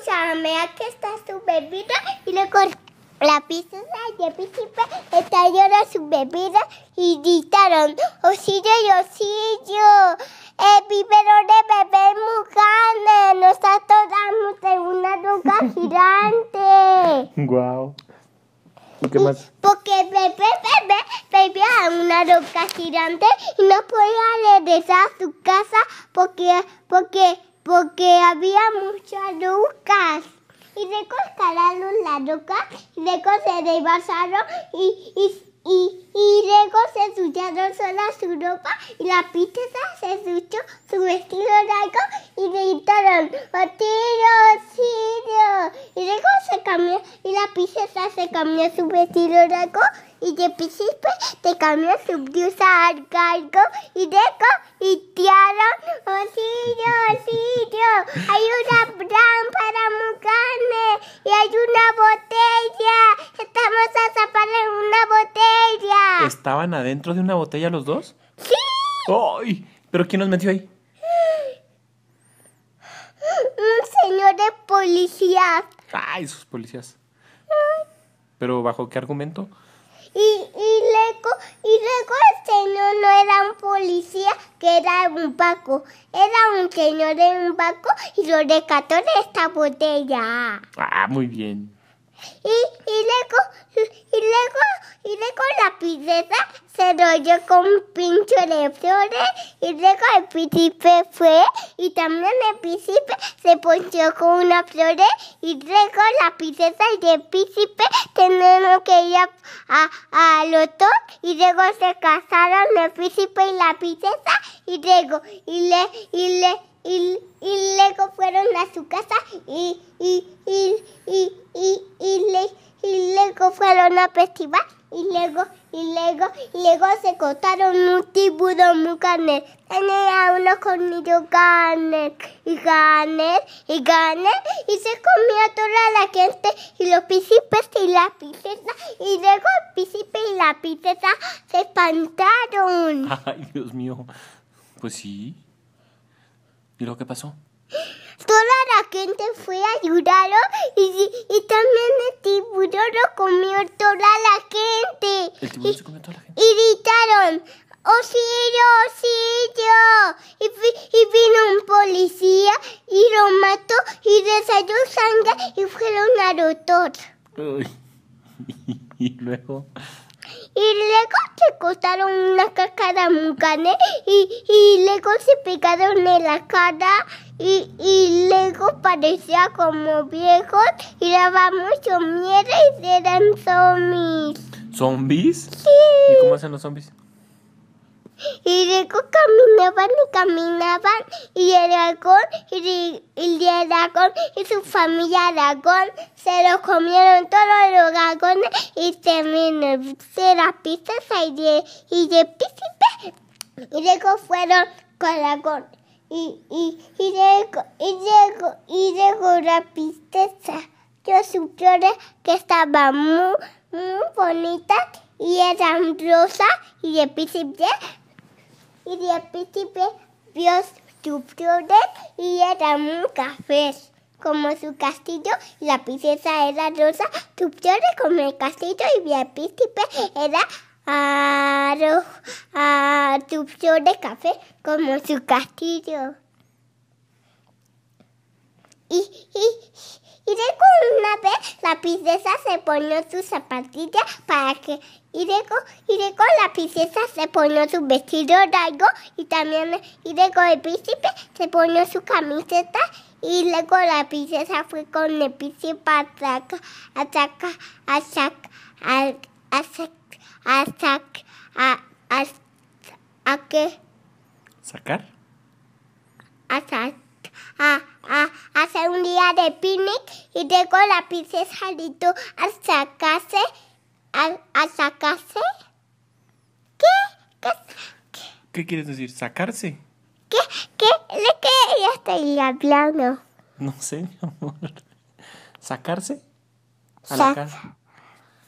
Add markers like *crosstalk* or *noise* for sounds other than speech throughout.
Escúchame, aquí está su bebida y le cortó la pizza y el príncipe llorando su bebida y gritaron, osillo y osillo, el vivero de bebé muy grande, nos atoramos en una roca *laughs* gigante. Guau. ¿Y qué más? porque bebé, bebé, a una roca gigante y no podía regresar a su casa porque, porque porque había muchas rocas. Y luego la roca, y luego se desbazaron y, y, luego se ducharon sola su ropa y la pizza se duchó su vestido largo y gritaron ¡Otiro, tiro! Y luego se cambió y la pizza se cambió su vestido largo y de principio te cambió subdiosa al cargo y deco y tiara ¡Sí, osillo. hay una bram para mucarme y hay una botella, estamos a zapar en una botella. ¿Estaban adentro de una botella los dos? ¡Sí! ¡Ay! ¿Pero quién nos metió ahí? Un señor de policía. ¡Ay, sus policías! ¿Pero bajo qué argumento? Y, y, luego, y leco el señor no era un policía, que era un paco Era un señor en un paco y lo rescató de esta botella. Ah, muy bien. Y, y luego, y leco, y luego la princesa rollo con un pincho de flores y luego el príncipe fue y también el príncipe se ponchó con una flor y luego la princesa y el príncipe tenían que ir a, a, y luego se casaron el príncipe y la princesa y luego y le y le y, y luego fueron a su casa y y y y le y luego fueron a festival y luego y luego y luego se cortaron un tiburón un carne tenía unos cornillos ganer y ganer y ganer y se comió toda la gente y los príncipes y la princesa y luego el príncipe y la princesa se espantaron *laughs* ay Dios mío pues sí y lo que pasó *gasps* Toda la gente fue a ayudarlo y, y también el tiburón lo comió toda la gente. El tiburón y, se comió toda la gente. Y gritaron, ¡Osirio, oh, Osirio! Y, vino un policía y lo mató y desayó sangre y fueron a doctor. *laughs* y luego y luego se cortaron una cascada muy mucane y, y luego se picaron en la cara y, luego parecía como viejos y daba mucho miedo y eran zombies. ¿Zombies? Sí. ¿Y cómo hacen los zombies? y luego caminaban y caminaban y el dragón y, el dragón y su familia dragón se lo comieron todos los dragones y terminó se las pistas y de, y de príncipe. y luego fueron con dragón y y y luego y luego y luego la pisteza. yo que estaba muy muy bonita y eran rosa y de príncipe y el príncipe vio su poder y era un café como su castillo y la princesa era rosa, su de como el castillo y el príncipe era aro a, su de café como su castillo. Y luego una vez, la princesa se ponió su zapatilla para que Y luego la princesa se ponió su vestido largo y también Y luego el príncipe se ponió su camiseta y luego la princesa fue con el príncipe a sacar a a, a, a, a ¿Sacar? A, a, a hacer un día de picnic y dejo la princesa Alito a sacarse, ¿A sacarse. ¿Qué? ¿Qué? ¿Qué? quieres decir? ¿Sacarse? ¿Qué? ¿Qué? ¿De qué ella estoy hablando? No sé, mi amor. ¿Sacarse? A la casa.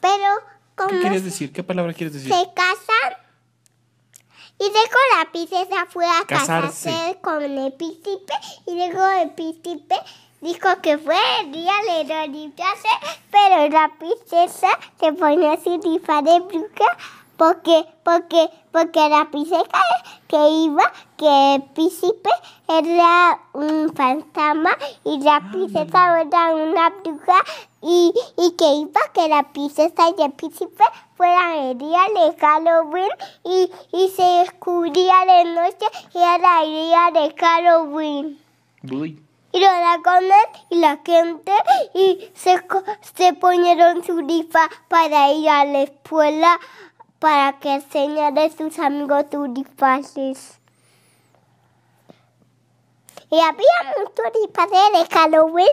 Pero, ¿Qué quieres decir? ¿Qué palabra quieres decir? Se casan. Y luego la princesa fue a casarse, con el príncipe. Y luego el príncipe dijo que fue el día de reunirse, pero la princesa se ponía sin rifar de bruja porque, porque, porque la princesa que iba, que el era un fantasma y la ah, princesa era una bruja y, que iba que la princesa y el príncipe fueran el día de Halloween y, se escurría de noche y era el día de Halloween y los dragones y la gente y se, se ponieron su rifa para ir a la escuela para que enseñara a sus amigos sus Y había muchos disfraces de Halloween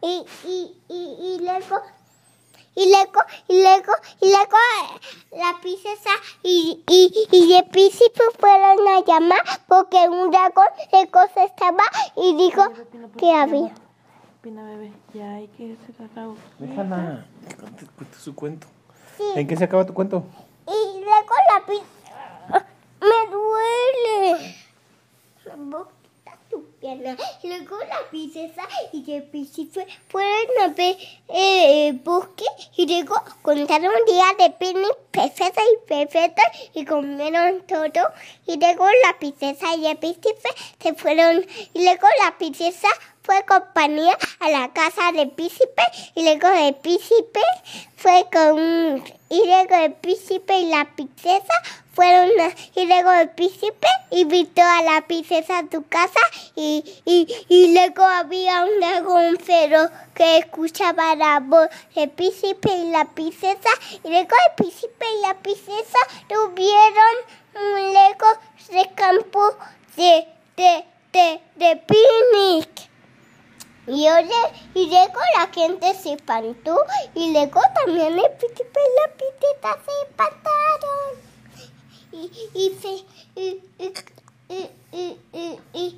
y, y, y, y luego y luego, y luego, y luego eh, la princesa y, y, y el príncipe fueron a llamar porque un dragón de cosa estaba y dijo que había. Pina, bebé, ya hay que hacer la Déjala, ¿Eh? cuéntame su cuento. ¿En qué se acaba tu cuento? Y luego la princesa... Me duele. Luego la princesa y el príncipe fueron a ver eh, el bosque y luego contaron un día de picnic perfecto y perfecto y comieron todo. Y luego la princesa y el príncipe se fueron. Y luego la princesa fue compañía a la casa del príncipe y luego el príncipe fue con un luego el príncipe y la princesa fueron a, y luego el príncipe invitó a la princesa a su casa y, y, y luego había un cero que escuchaba la voz del príncipe y la princesa y luego el príncipe y la princesa tuvieron un lego de campo de, de, de, de picnic. Y luego la gente se espantó y luego también el y la pitita se espantaron. y, y, y, y, y,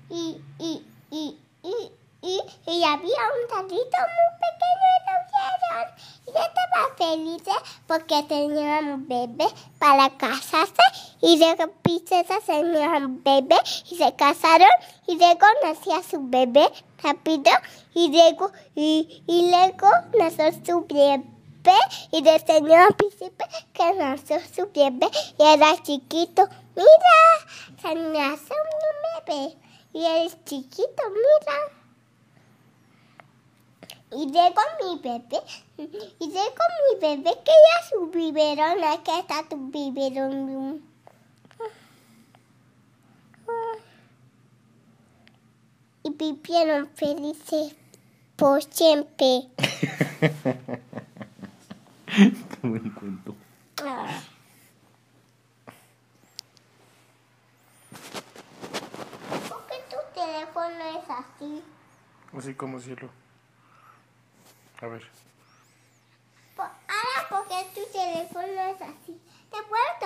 y, y, y y, había un tadito muy pequeño y lo vieron. Y estaba feliz ¿eh? porque tenía un bebé para casarse y luego princesas tenía un bebé y se casaron y luego nacía su bebé rápido y luego, y, luego nació su bebé y de señor príncipe que nació su bebé y era chiquito. Mira, se nació un bebé y es chiquito, mira y con mi bebé, y con mi bebé que ya su biberón, aquí está tu biberón. Y vivieron felices por siempre. Qué buen cuento. ¿Por qué tu teléfono es así? Así como cielo. A ver. Ahora porque tu teléfono es así. ¿Te puedo